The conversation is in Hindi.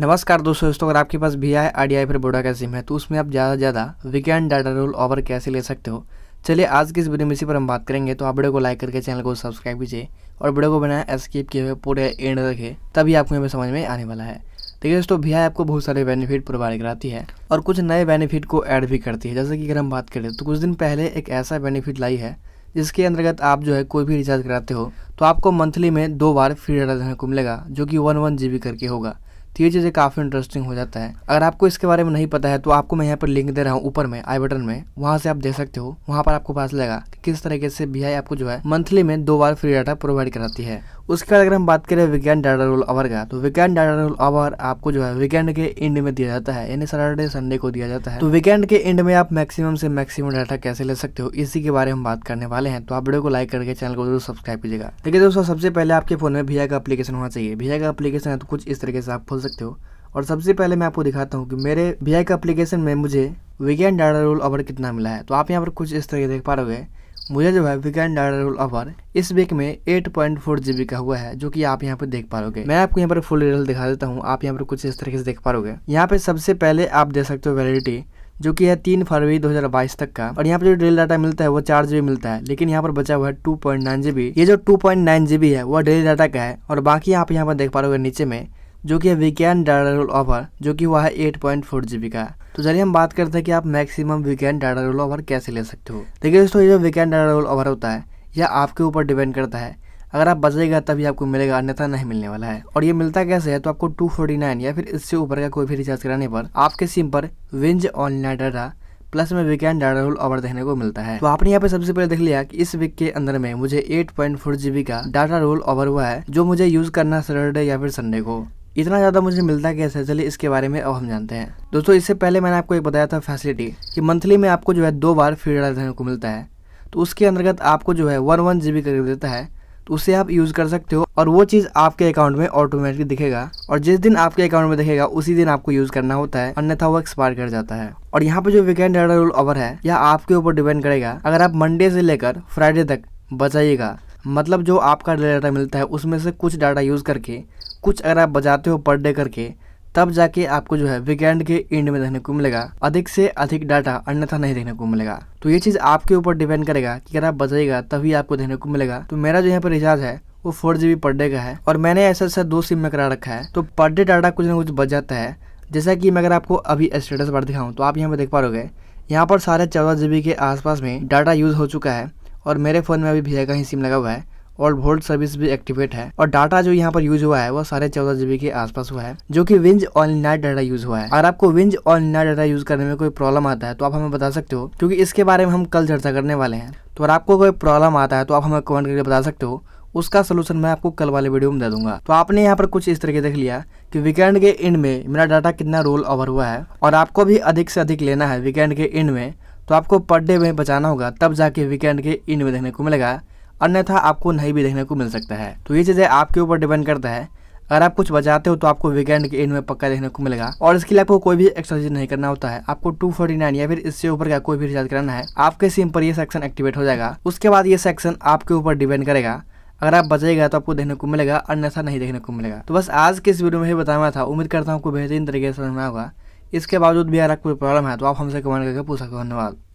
नमस्कार दोस्तों दोस्तों अगर आपके पास भी आई आर डी आई फिर बोडा का सिम है तो उसमें आप ज़्यादा से ज़्यादा वीकेंड डाटा रोल ऑवर कैसे ले सकते हो चलिए आज की इस वीडियो में इसी पर हम बात करेंगे तो आप वीडियो को लाइक करके चैनल को सब्सक्राइब कीजिए और वीडियो को बनाए स्कीप किए हुए पूरे एंड रखे तभी आपको हमें समझ में आने वाला है देखिए दोस्तों भी आपको बहुत सारे बेनिफिट प्रोवाइड कराती है और कुछ नए बेनिफिट को ऐड भी करती है जैसे कि अगर हम बात करें तो कुछ दिन पहले एक ऐसा बेनिफिट लाई है जिसके अंतर्गत आप जो है कोई भी रिचार्ज कराते हो तो आपको मंथली में दो बार फ्री डाटा देखने को मिलेगा जो कि वन वन जी करके होगा तो ये चीज़ें काफ़ी इंटरेस्टिंग हो जाता है अगर आपको इसके बारे में नहीं पता है तो आपको मैं यहाँ पर लिंक दे रहा हूँ ऊपर में आई बटन में वहाँ से आप दे सकते हो वहाँ पर आपको पास लगेगा किस तरीके से बी आपको जो है मंथली में दो बार फ्री डाटा प्रोवाइड कराती है उसके बाद अगर हम बात करें विज्ञान डाटा रोल आवर का तो विज्ञान डाटा रोल आवर आपको जो है वीकेंड के एंड में दिया जाता है यानी सैटरडे संडे को दिया जाता है तो वीकेंड के एंड में आप मैक्सिमम से मैक्सिमम डाटा कैसे ले सकते हो इसी के बारे में बात करने वाले हैं तो आप वीडियो को लाइक करके चैनल को जरूर सब्सक्राइब कीजिएगा देखिए दोस्तों सबसे पहले आपके फोन में भैया का अपलीकेशन होना चाहिए भैया का अपलीकेशन है तो कुछ इस तरीके से आप खोल सकते हो और सबसे पहले मैं आपको दिखाता हूँ कि मेरे भैया का अपलीकेशन में मुझे वीकेंड डाटा रोल आवर कितना मिला है तो आप यहाँ पर कुछ इस तरह देख पा रहे हो मुझे जो है वीकेंड डाटा रोल ऑफर इस वीक में 8.4 पॉइंट का हुआ है जो कि आप यहाँ पर देख पा रहे मैं आपको यहाँ पर फुल रिजल्ट दिखा देता हूँ आप यहाँ पर कुछ इस तरीके से देख पा रहे यहाँ पे सबसे पहले आप देख सकते हो वैलिडिटी जो कि है तीन फरवरी 2022 तक का और यहाँ पर जो डेली डाटा मिलता है वो चार जीबी मिलता है लेकिन यहाँ पर बचा हुआ है टू पॉइंट नाइन जीबी ये जो टू पॉइंट नाइन जीबी है वो डेली डाटा का है और बाकी आप यहाँ पर देख पा रहे नीचे में जो कि वी वीकेंड डाटा रोल ऑफर जो कि वह है एट पॉइंट फोर जीबी का तो चलिए हम बात करते हैं कि आप maximum weekend data roll offer कैसे ले सकते हो देखिए दोस्तों ये जो वीकेंड डाटा रोल ऑफर होता है यह आपके ऊपर डिपेंड करता है अगर आप बचेगा तभी आपको मिलेगा अन्यथा नहीं मिलने वाला है और ये मिलता कैसे है तो आपको 249 या फिर इससे ऊपर का कोई भी रिचार्ज कराने पर आपके सिम पर विंज ऑनलाइन डाटा प्लस में वीकेंड डाटा रोल ऑफर देखने को मिलता है तो आपने यहाँ पे सबसे पहले देख लिया कि इस वीक के अंदर में मुझे 8.4 जीबी का डाटा रोल ऑफर हुआ है जो मुझे यूज करना सैटरडे या फिर संडे को इतना ज़्यादा मुझे मिलता कैसे चलिए इसके बारे में अब हम जानते हैं दोस्तों इससे पहले मैंने आपको एक बताया था फैसिलिटी कि मंथली में आपको जो है दो बार फ्री डाटा देने को मिलता है तो उसके अंतर्गत आपको जो है वन वन जी करके देता है तो उसे आप यूज़ कर सकते हो और वो चीज़ आपके अकाउंट में ऑटोमेटिकली दिखेगा और जिस दिन आपके अकाउंट में दिखेगा उसी दिन आपको यूज़ करना होता है अन्यथा वो एक्सपायर कर जाता है और यहाँ पे जो वीकेंड डाटा रोल ओवर है यह आपके ऊपर डिपेंड करेगा अगर आप मंडे से लेकर फ्राइडे तक बचाइएगा मतलब जो आपका डाटा मिलता है उसमें से कुछ डाटा यूज़ करके कुछ अगर आप बजाते हो पर डे करके तब जाके आपको जो है वीकेंड के एंड में देखने को मिलेगा अधिक से अधिक डाटा अन्यथा नहीं देखने को मिलेगा तो ये चीज़ आपके ऊपर डिपेंड करेगा कि अगर आप बजाएगा तभी आपको देखने को मिलेगा तो मेरा जो यहाँ पर रिचार्ज है वो फोर जी पर डे का है और मैंने ऐसा ऐसा दो सिम में करा रखा है तो पर डे डाटा कुछ ना कुछ बच जाता है जैसा कि मैं अगर आपको अभी स्टेटस बार दिखाऊँ तो आप यहाँ पर देख पा रहे यहाँ पर साढ़े चौदह जी के आसपास में डाटा यूज़ हो चुका है और मेरे फ़ोन में अभी भैया का ही सिम लगा हुआ है और वोल्ट सर्विस भी एक्टिवेट है और डाटा जो यहाँ पर यूज हुआ है वो साढ़े चौदह जीबी के आसपास हुआ है जो कि विंज ऑल नाइट डाटा यूज हुआ है अगर आपको विंज ऑल नाइट डाटा यूज करने में कोई प्रॉब्लम आता है तो आप हमें बता सकते हो क्योंकि इसके बारे में हम कल चर्चा करने वाले हैं तो अगर आपको कोई प्रॉब्लम आता है तो आप हमें कमेंट करके बता सकते हो उसका सोल्यूशन मैं आपको कल वाले वीडियो में दे दूंगा तो आपने यहाँ पर कुछ इस तरीके देख लिया कि वीकेंड के एंड में मेरा डाटा कितना रोल ओवर हुआ है और आपको भी अधिक से अधिक लेना है वीकेंड के एंड में तो आपको पर डे में बचाना होगा तब जाके वीकेंड के एंड में देखने को मिलेगा अन्यथा आपको नहीं भी देखने को मिल सकता है तो ये चीज़ें आपके ऊपर डिपेंड करता है अगर आप कुछ बजाते हो तो आपको वीकेंड के एंड में पक्का देखने को मिलेगा और इसके लिए आपको कोई भी एक्सरसाइज नहीं करना होता है आपको 249 या फिर इससे ऊपर का कोई भी रिचार्ज कराना है आपके सिम पर ये सेक्शन एक्टिवेट हो जाएगा उसके बाद ये सेक्शन आपके ऊपर डिपेंड करेगा अगर आप बचेगा तो आपको देखने को मिलेगा अन्यथा नहीं देखने को मिलेगा तो बस आज के इस वीडियो में ही बताया था उम्मीद करता हूँ आपको बेहतरीन तरीके से समझना होगा इसके बावजूद भी अगर आपको प्रॉब्लम है तो आप हमसे कमेंट करके पूछ सकते हो धन्यवाद